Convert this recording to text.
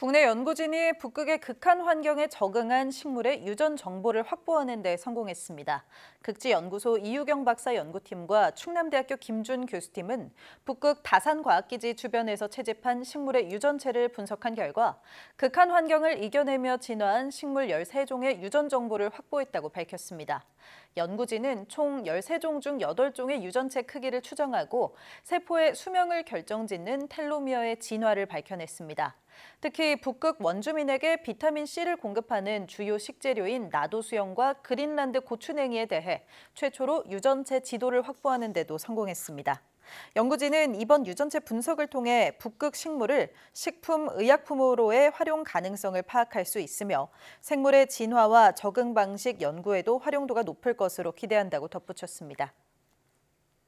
국내 연구진이 북극의 극한 환경에 적응한 식물의 유전 정보를 확보하는 데 성공했습니다. 극지연구소 이유경 박사 연구팀과 충남대학교 김준 교수팀은 북극 다산과학기지 주변에서 채집한 식물의 유전체를 분석한 결과 극한 환경을 이겨내며 진화한 식물 13종의 유전 정보를 확보했다고 밝혔습니다. 연구진은 총 13종 중 8종의 유전체 크기를 추정하고 세포의 수명을 결정짓는 텔로미어의 진화를 밝혀냈습니다. 특히 북극 원주민에게 비타민C를 공급하는 주요 식재료인 나도수염과 그린란드 고추냉이에 대해 최초로 유전체 지도를 확보하는 데도 성공했습니다. 연구진은 이번 유전체 분석을 통해 북극 식물을 식품, 의약품으로의 활용 가능성을 파악할 수 있으며 생물의 진화와 적응 방식 연구에도 활용도가 높을 것으로 기대한다고 덧붙였습니다.